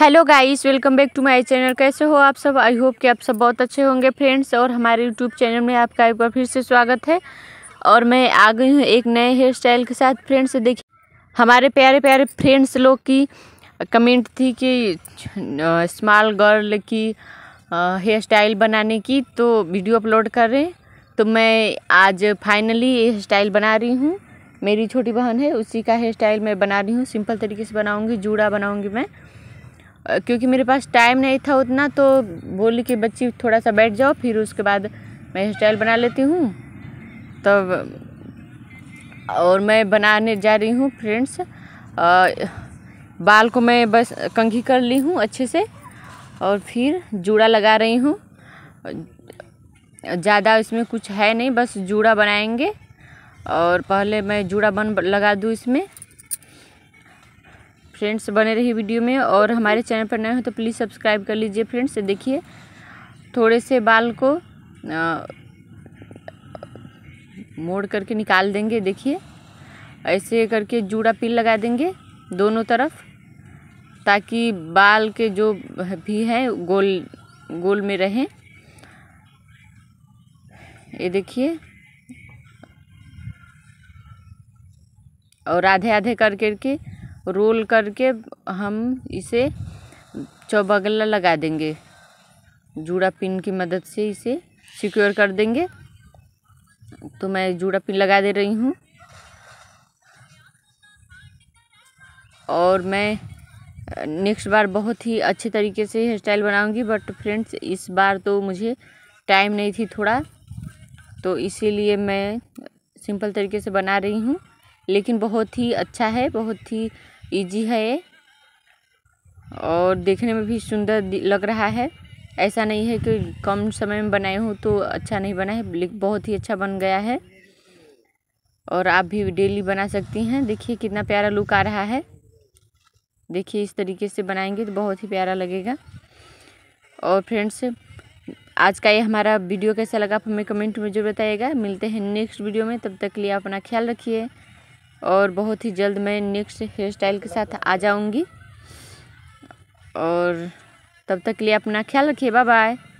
hello guys welcome back to my channel कैसे हो आप सब आई होप कि आप सब बहुत अच्छे होंगे फ्रेंड्स और हमारे यूट्यूब चैनल में आपका एक बार फिर से स्वागत है और मैं आ गई हूँ एक नए हेयर स्टाइल के साथ फ्रेंड्स देखिए हमारे प्यारे प्यारे फ्रेंड्स लोग की कमेंट थी कि स्मॉल गर्ल की हेयर स्टाइल बनाने की तो वीडियो अपलोड कर रहे हैं तो मैं आज फाइनली हेयर स्टाइल बना रही हूँ मेरी छोटी बहन है उसी का हेयर स्टाइल मैं बना रही हूँ सिंपल तरीके से बनाऊँगी जूड़ा बनाऊँगी मैं क्योंकि मेरे पास टाइम नहीं था उतना तो बोली कि बच्ची थोड़ा सा बैठ जाओ फिर उसके बाद मैं हेयर स्टाइल बना लेती हूँ तब और मैं बनाने जा रही हूँ फ्रेंड्स बाल को मैं बस कंघी कर ली हूँ अच्छे से और फिर जूड़ा लगा रही हूँ ज़्यादा इसमें कुछ है नहीं बस जूड़ा बनाएंगे और पहले मैं जूड़ा बन लगा दूँ इसमें फ्रेंड्स बने रही वीडियो में और हमारे चैनल पर नए हो तो प्लीज़ सब्सक्राइब कर लीजिए फ्रेंड्स देखिए थोड़े से बाल को आ, मोड़ करके निकाल देंगे देखिए ऐसे करके जूड़ा पिल लगा देंगे दोनों तरफ ताकि बाल के जो भी हैं गोल गोल में रहें ये देखिए और आधे आधे कर करके रोल करके हम इसे चौबगला लगा देंगे जूड़ा पिन की मदद से इसे सिक्योर कर देंगे तो मैं जूड़ा पिन लगा दे रही हूँ और मैं नेक्स्ट बार बहुत ही अच्छे तरीके से हेयर स्टाइल बनाऊँगी बट फ्रेंड्स इस बार तो मुझे टाइम नहीं थी थोड़ा तो इसीलिए मैं सिंपल तरीके से बना रही हूँ लेकिन बहुत ही अच्छा है बहुत ही इजी है ये और देखने में भी सुंदर लग रहा है ऐसा नहीं है कि कम समय में बनाए हूँ तो अच्छा नहीं बना है लेकिन बहुत ही अच्छा बन गया है और आप भी डेली बना सकती हैं देखिए कितना प्यारा लुक आ रहा है देखिए इस तरीके से बनाएंगे तो बहुत ही प्यारा लगेगा और फ्रेंड्स आज का ये हमारा वीडियो कैसा लगा आप हमें कमेंट में जरूर बताइएगा मिलते हैं नेक्स्ट वीडियो में तब तक के लिए अपना ख्याल रखिए और बहुत ही जल्द मैं नेक्स्ट हेयर स्टाइल के साथ आ जाऊँगी और तब तक के लिए अपना ख्याल रखिए बाय बाय